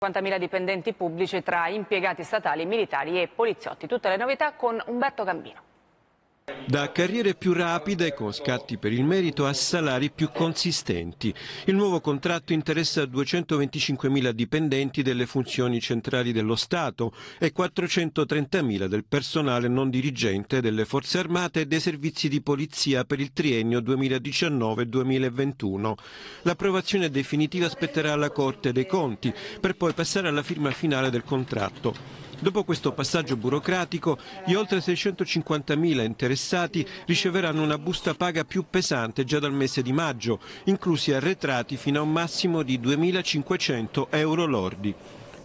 50.000 dipendenti pubblici tra impiegati statali, militari e poliziotti. Tutte le novità con Umberto Gambino. Da carriere più rapide, con scatti per il merito, a salari più consistenti. Il nuovo contratto interessa 225.000 dipendenti delle funzioni centrali dello Stato e 430.000 del personale non dirigente delle Forze Armate e dei servizi di polizia per il triennio 2019-2021. L'approvazione definitiva spetterà alla Corte dei Conti, per poi passare alla firma finale del contratto. Dopo questo passaggio burocratico, gli oltre 650.000 interessati interessati riceveranno una busta paga più pesante già dal mese di maggio, inclusi arretrati fino a un massimo di 2.500 euro lordi.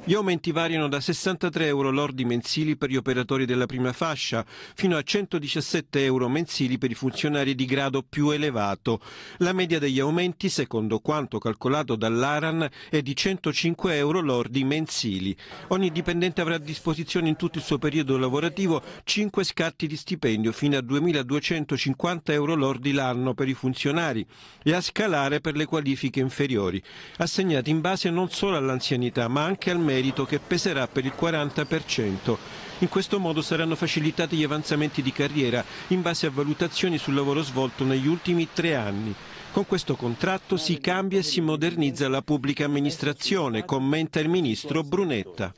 Gli aumenti variano da 63 euro lordi mensili per gli operatori della prima fascia fino a 117 euro mensili per i funzionari di grado più elevato. La media degli aumenti, secondo quanto calcolato dall'ARAN, è di 105 euro lordi mensili. Ogni dipendente avrà a disposizione in tutto il suo periodo lavorativo 5 scatti di stipendio fino a 2.250 euro lordi l'anno per i funzionari e a scalare per le qualifiche inferiori, assegnati in base non solo all'anzianità ma anche al merito merito che peserà per il 40%. In questo modo saranno facilitati gli avanzamenti di carriera in base a valutazioni sul lavoro svolto negli ultimi tre anni. Con questo contratto si cambia e si modernizza la pubblica amministrazione, commenta il ministro Brunetta.